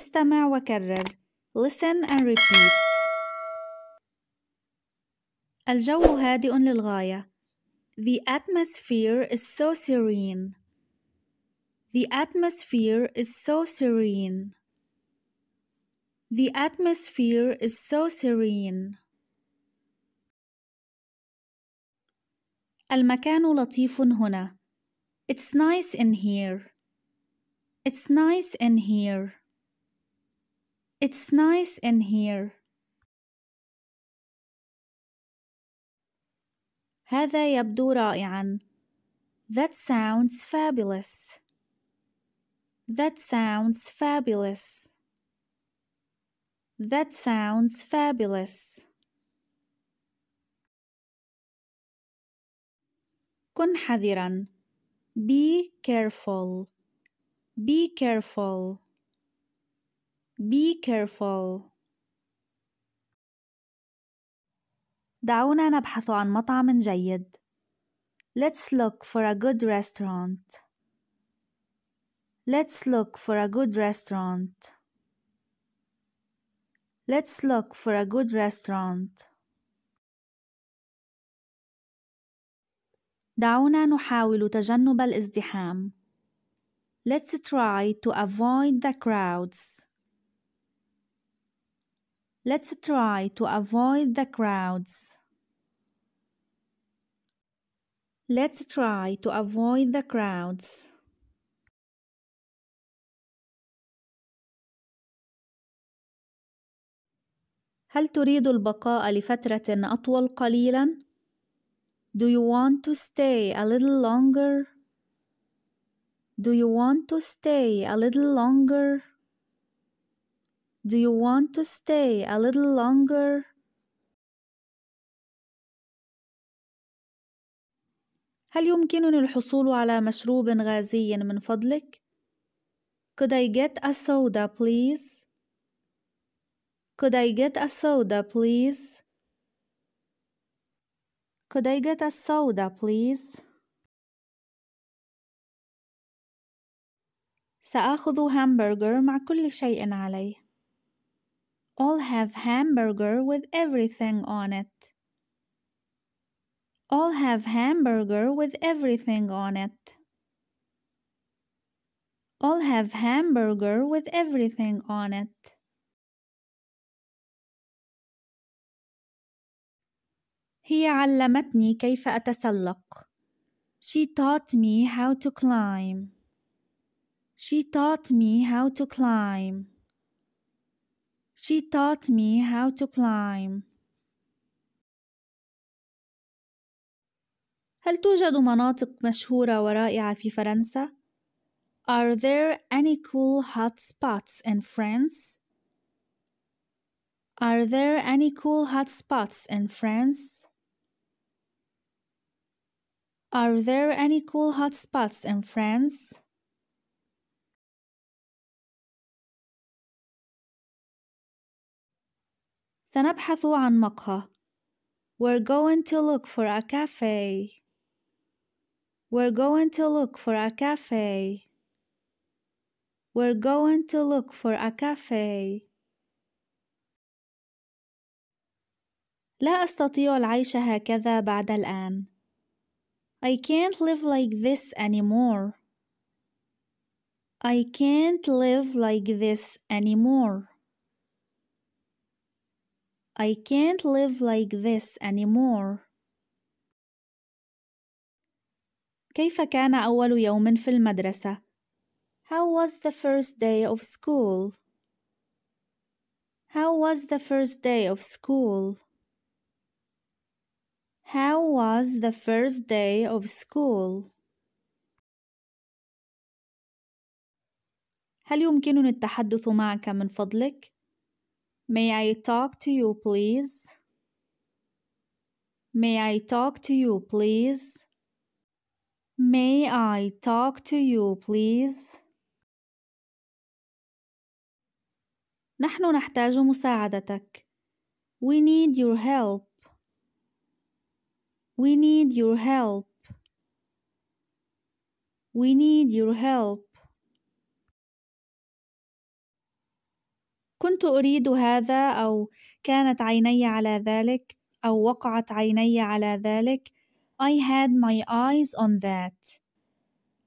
استمع وكرر listen and repeat الجو هادئ للغاية The atmosphere is so serene The atmosphere is so serene The atmosphere is so serene المكان لطيف هنا It's nice in here It's nice in here It's nice in here. هذا يبدو رائعا. That sounds fabulous. That sounds fabulous. That sounds fabulous. كن حذرا. Be careful. Be careful. Be careful. دعونا نبحث عن مطعم جيد. Let's look for a good restaurant. Let's look for a good restaurant. Let's look for a good restaurant. دعونا نحاول تجنب الازدحام. Let's try to avoid the crowds. Let's try to avoid the crowds. Let's try to avoid the crowds. هل تريد البقاء لفترة أطول قليلا؟ Do you want to stay a little longer? Do you want to stay a little longer? Do you want to stay a little longer? هل يمكنني الحصول على مشروب غازي من فضلك؟ Could I get a soda please? Could I get a soda please? Could I get a soda please? سآخذ همبرجر مع كل شيء عليه. All have hamburger with everything on it. All have hamburger with everything on it. All have hamburger with everything on it. هي علمتني كيف أتسلق. She taught me how to climb. She taught me how to climb. She taught me how to climb. هل توجد مناطق مشهورة ورائعة في فرنسا؟ Are there any cool hot spots in France? Are there any cool hot spots in France? Are there any cool hot spots in France? سنبحث عن مقهى. We're going to look for a cafe. We're going to look for a cafe. We're going to look for a cafe. لا أستطيع العيش هكذا بعد الآن. I can't live like this anymore. I can't live like this anymore. I can't live like this anymore. كيف كان أول يوم في المدرسة؟ How was the first day of school? How was the first day of school? How was the first day of school? هل يمكنني التحدث معك من فضلك؟ May I talk to you, please? May I talk to you, please? May I talk to you, please? نحن نحتاج مساعدتك. We need your help. We need your help. We need your help. كنت أريد هذا أو كانت عيني على ذلك أو وقعت عيني على ذلك I had my eyes on that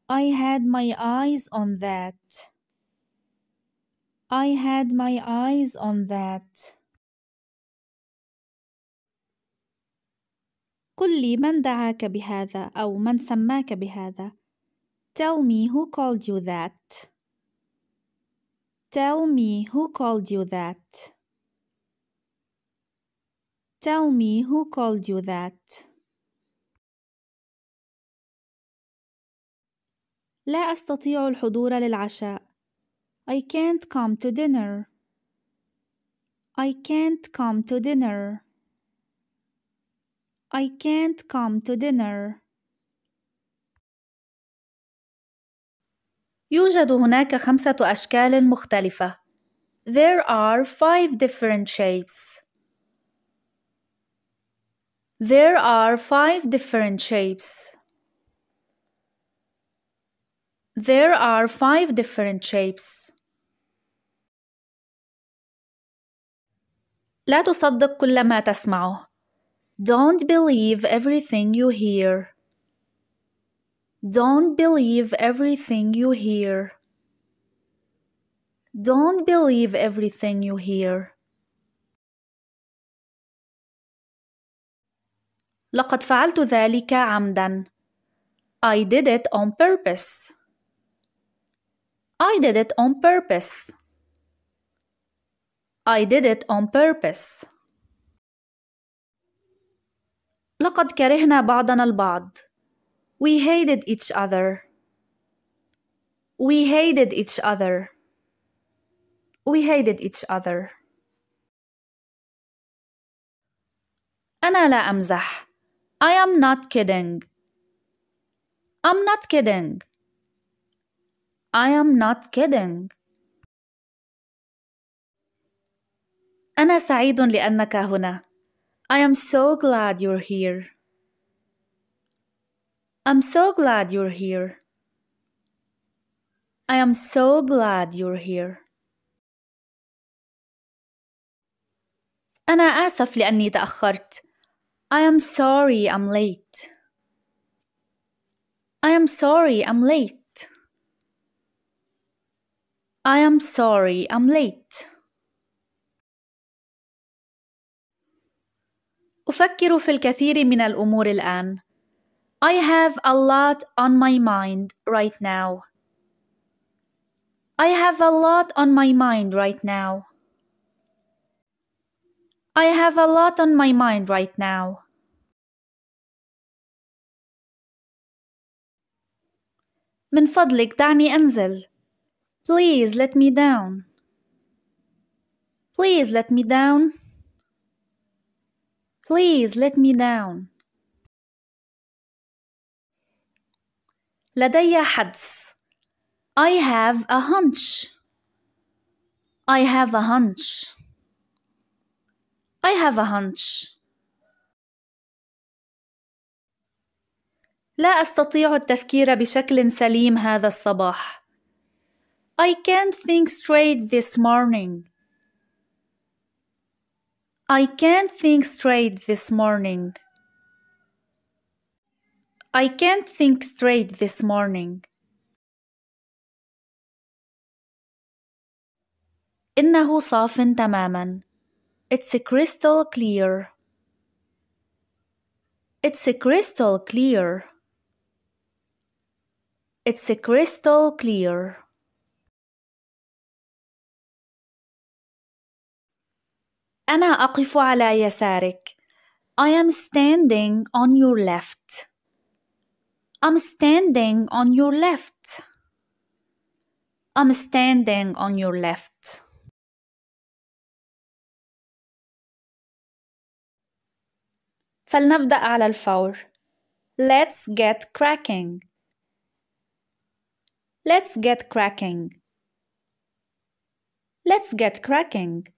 I had my eyes on that I had my eyes on that قل لي من دعاك بهذا أو من سماك بهذا Tell me who called you that Tell me who called you that. Tell me who called you that. لا أستطيع الحضور للعشاء. I can't come to dinner. I can't come to dinner. I can't come to dinner. يوجد هناك خمسة أشكال مختلفة. There are five different shapes. There are five different shapes. There are five different shapes. لا تصدق كل ما تسمعه. Don't believe everything you hear. Don't believe everything you hear. Don't believe everything you hear. لقد فعلت ذلك عمدا. I did it on purpose. I did it on purpose. I did it on purpose. لقد كرهنا بعضنا البعض. We hated each other. We hated each other. We hated each other. أنا لا أمزح. I am not kidding. I'm not kidding. I am not kidding. أنا سعيد لأنك هنا. I am so glad you're here. I'm so glad you're here. I am so glad you're here. أنا آسف لأني تأخرت. I am sorry I'm late. I am sorry I'm late. I am sorry I'm late. أفكر في الكثير من الأمور الآن. I have a lot on my mind right now. I have a lot on my mind right now. I have a lot on my mind right now. من فضلك دعني أنزل. Please let me down. Please let me down. Please let me down. لدي حدس I have a hunch I have a hunch I have a hunch لا أستطيع التفكير بشكل سليم هذا الصباح I can't think straight this morning I can't think straight this morning I can't think straight this morning. إنه صاف تماما. It's crystal clear. It's crystal clear. It's crystal clear. أنا أقف على يسارك. I am standing on your left. I'm standing on your left. I'm standing on your left. فلنبدأ على الفور. Let's get cracking. Let's get cracking. Let's get cracking.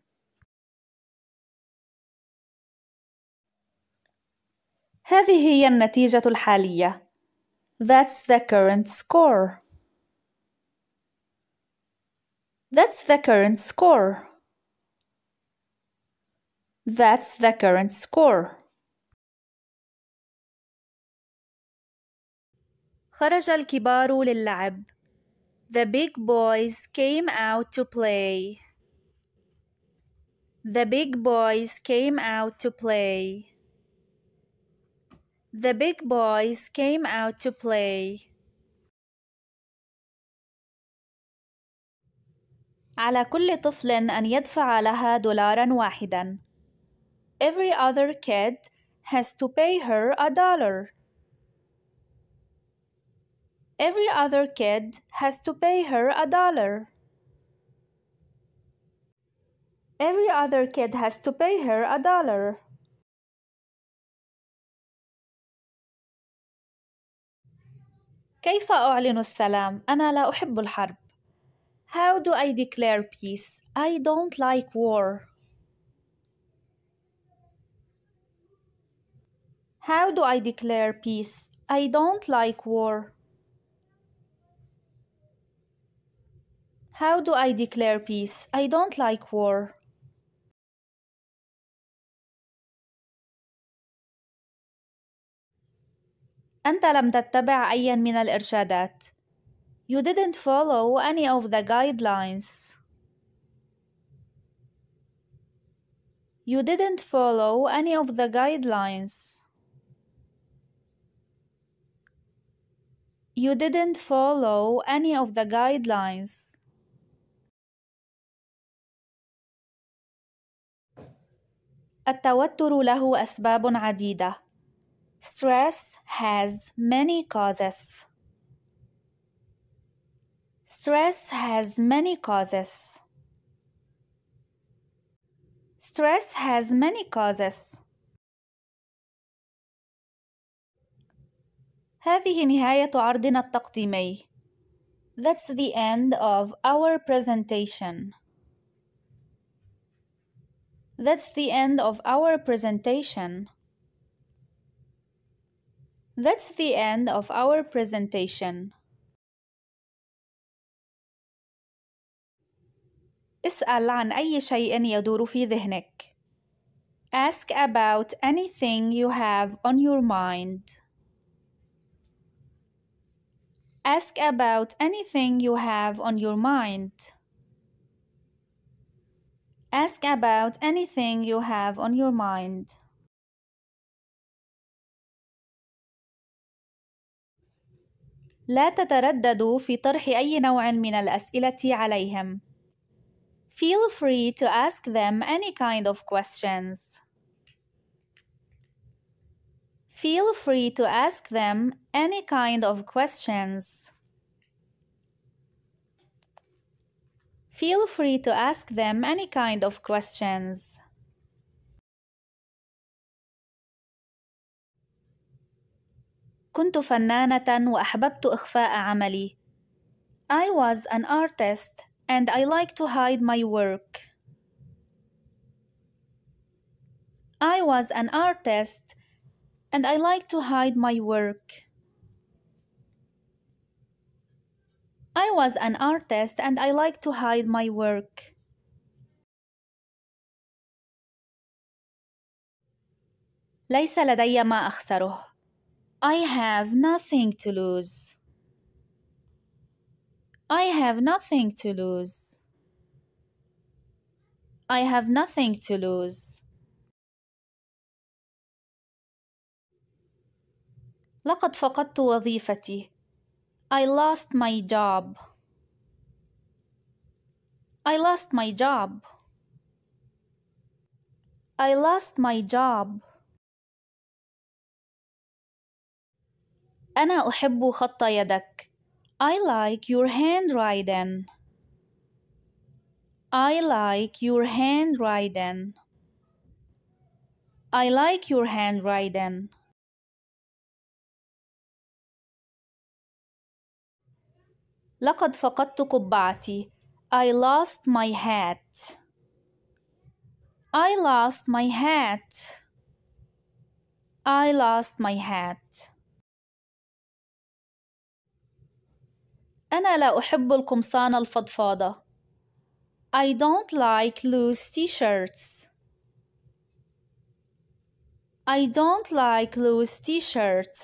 هذه هي النتيجة الحالية. That's the current score. That's the current score. That's the current score. خرج الكبار للعب. The big boys came out to play. The big boys came out to play. The big boys came out to play. على كل طفل أن يدفع لها دولارا واحدا. Every other kid has to pay her a dollar. Every other kid has to pay her a dollar. Every other kid has to pay her a dollar. كيف أعلن السلام؟ أنا لا أحب الحرب. How do I declare peace? I don't like war. How do I declare peace? I don't like war. How do I declare peace? I don't like war. أنت لم تتبع أيا من الإرشادات. You didn't follow any of the guidelines. You didn't follow any of the guidelines. You didn't follow any of the guidelines. التوتر له أسباب عديدة Stress has many causes. Stress has many causes. Stress has many causes. هذه نهاية عرضنا التقديمي. That's the end of our presentation. That's the end of our presentation. That's the end of our presentation. اسأل عن أي شيء يدور في ذهنك. Ask about anything you have on your mind. Ask about anything you have on your mind. Ask about anything you have on your mind. لا تترددوا في طرح أي نوع من الأسئلة عليهم. Feel free to ask them any kind of questions. Feel free to ask them any kind of questions. Feel free to ask them any kind of questions. كنت فنانة وأحببت إخفاء عملي. I was an artist and I like to hide my work. I was an artist and I like to hide my work. I was an artist and I like to hide my work. ليس لدي ما أخسره. I have nothing to lose. I have nothing to lose. I have nothing to lose. لقد فقدت وظيفتي. I lost my job. I lost my job. I lost my job. أنا أحب خط يدك I like your handwriting I like your handwriting I like your handwriting لقد فقدت قبعتي I lost my hat I lost my hat I lost my hat أنا لا أحب القمصان الفضفاضة. I don't like loose t-shirts. I don't like loose t-shirts.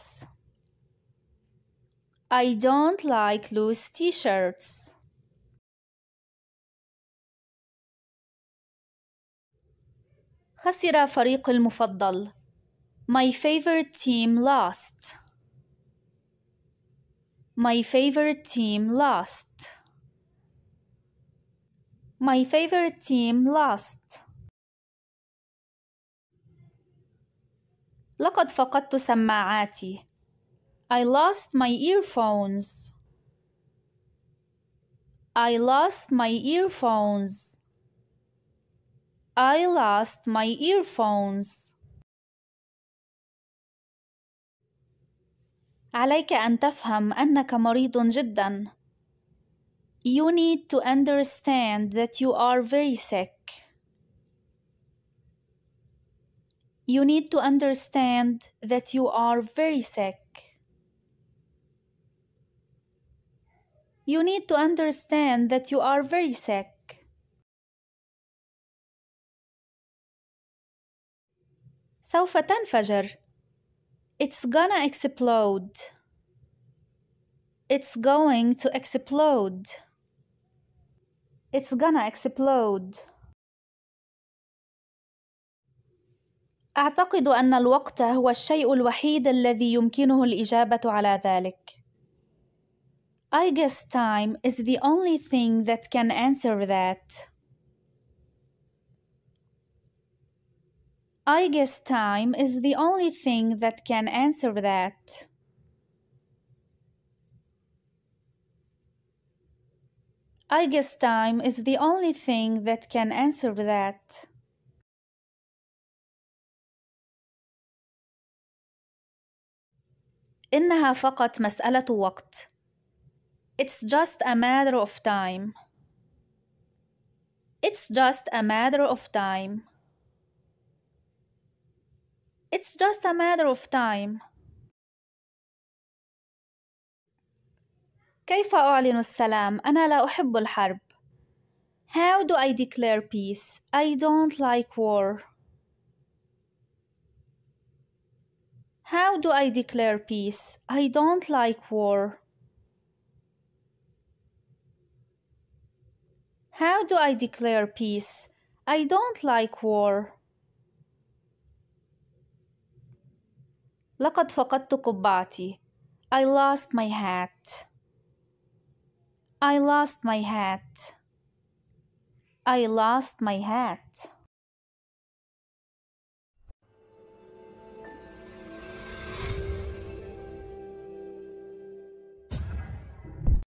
I don't like loose t-shirts. خسر فريق المفضل. My favorite team lost. My favorite team lost. My favorite team lost. لقد فقدت سماعاتي. I lost my earphones. I lost my earphones. I lost my earphones. عليك أن تفهم أنك مريض جدا. You need to understand that you are very sick. You need to understand that you are very sick. You need to understand that you are very sick. سوف تنفجر it's gonna explode. It's going to explode. It's gonna explode. أعتقد أن الوقت هو الشيء الوحيد الذي يمكنه على ذلك. I guess time is the only thing that can answer that. I guess time is the only thing that can answer that. I guess time is the only thing that can answer that. إنها فقط مسألة وقت. It's just a matter of time. It's just a matter of time. It's just a matter of time. كيف أعلن السلام؟ أنا لا أحب الحرب. How do I declare peace? I don't like war. How do I declare peace? I don't like war. How do I declare peace? I don't like war. لقد فقدت قبعتي I lost my hat I lost my hat I lost my hat